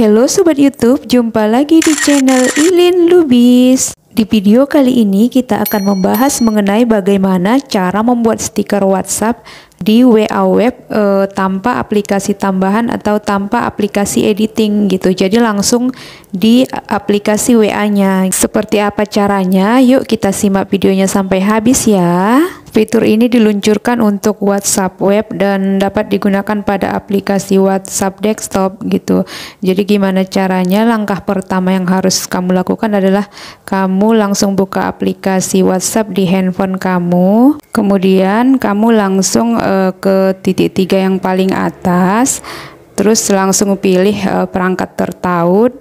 Halo Sobat Youtube, jumpa lagi di channel Ilin Lubis Di video kali ini kita akan membahas mengenai bagaimana cara membuat stiker WhatsApp di WA Web e, tanpa aplikasi tambahan atau tanpa aplikasi editing gitu Jadi langsung di aplikasi WA-nya Seperti apa caranya? Yuk kita simak videonya sampai habis ya Fitur ini diluncurkan untuk WhatsApp web dan dapat digunakan pada aplikasi WhatsApp desktop gitu. Jadi gimana caranya? Langkah pertama yang harus kamu lakukan adalah kamu langsung buka aplikasi WhatsApp di handphone kamu. Kemudian kamu langsung uh, ke titik tiga yang paling atas, terus langsung pilih uh, perangkat tertaut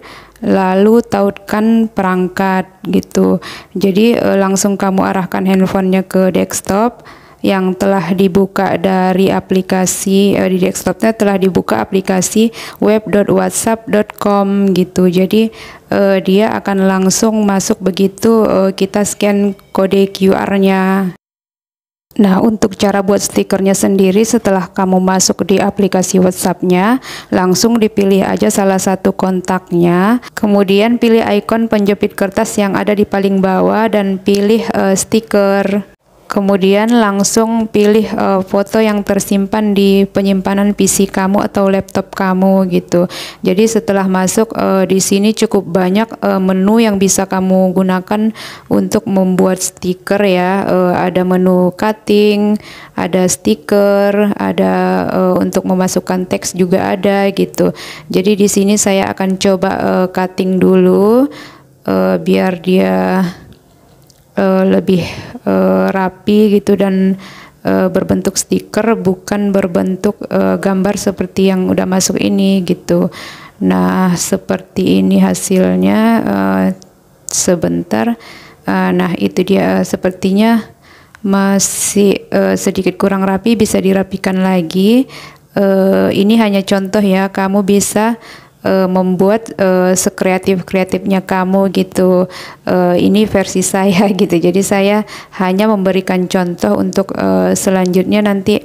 lalu tautkan perangkat gitu. Jadi e, langsung kamu arahkan handphonenya ke desktop yang telah dibuka dari aplikasi e, di desktopnya telah dibuka aplikasi web.whatsapp.com gitu. Jadi e, dia akan langsung masuk begitu e, kita scan kode QR-nya. Nah, untuk cara buat stikernya sendiri setelah kamu masuk di aplikasi WhatsAppnya langsung dipilih aja salah satu kontaknya. Kemudian pilih ikon penjepit kertas yang ada di paling bawah dan pilih uh, stiker kemudian langsung pilih uh, foto yang tersimpan di penyimpanan PC kamu atau laptop kamu gitu. Jadi setelah masuk uh, di sini cukup banyak uh, menu yang bisa kamu gunakan untuk membuat stiker ya. Uh, ada menu cutting, ada stiker, ada uh, untuk memasukkan teks juga ada gitu. Jadi di sini saya akan coba uh, cutting dulu uh, biar dia uh, lebih uh, rapi gitu dan uh, berbentuk stiker bukan berbentuk uh, gambar seperti yang udah masuk ini gitu. Nah, seperti ini hasilnya uh, sebentar. Uh, nah, itu dia uh, sepertinya masih uh, sedikit kurang rapi bisa dirapikan lagi. Uh, ini hanya contoh ya, kamu bisa uh, membuat uh, eh, sekreatif kreatifnya kamu gitu uh, ini versi saya gitu jadi saya hanya memberikan contoh untuk uh, selanjutnya nanti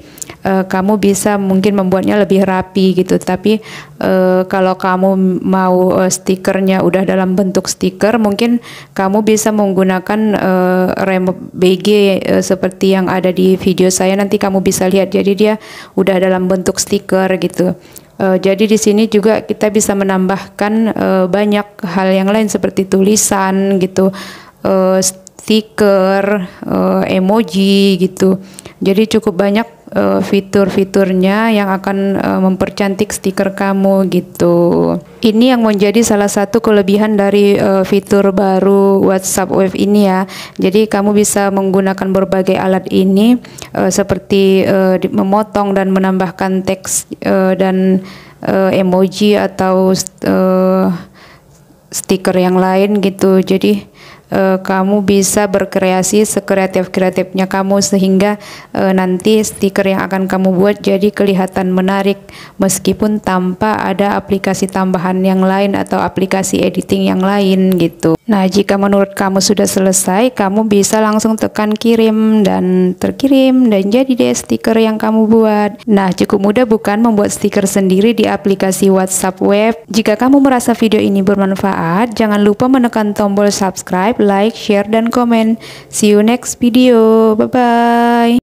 uh, kamu bisa mungkin membuatnya lebih rapi gitu tapi uh, kalau kamu mau uh, stikernya udah dalam bentuk stiker mungkin kamu bisa menggunakan uh, rem BG uh, seperti yang ada di video saya nanti kamu bisa lihat jadi dia udah dalam bentuk stiker gitu Uh, jadi di sini juga kita bisa menambahkan uh, banyak hal yang lain seperti tulisan gitu, uh, stiker, emoji gitu. Jadi cukup banyak uh, fitur-fiturnya yang akan uh, mempercantik stiker kamu gitu. Ini yang menjadi salah satu kelebihan dari uh, fitur baru WhatsApp Wave ini ya. Jadi kamu bisa menggunakan berbagai alat ini uh, seperti uh, memotong dan menambahkan teks uh, dan uh, emoji atau uh, stiker yang lain gitu. Jadi uh, kamu bisa berkreasi sekreatif-kreatifnya kamu sehingga uh, nanti stiker yang akan kamu buat jadi kelihatan menarik meskipun tanpa ada aplikasi tambahan yang lain atau aplikasi editing yang lain gitu. Nah, jika menurut kamu sudah selesai, kamu bisa langsung tekan kirim dan terkirim dan jadi deh stiker yang kamu buat. Nah, cukup mudah bukan membuat stiker sendiri di aplikasi WhatsApp Web. Jika kamu merasa video ini bermanfaat, jangan lupa menekan tombol subscribe subscribe, like, share, dan komen. See you next video. Bye-bye.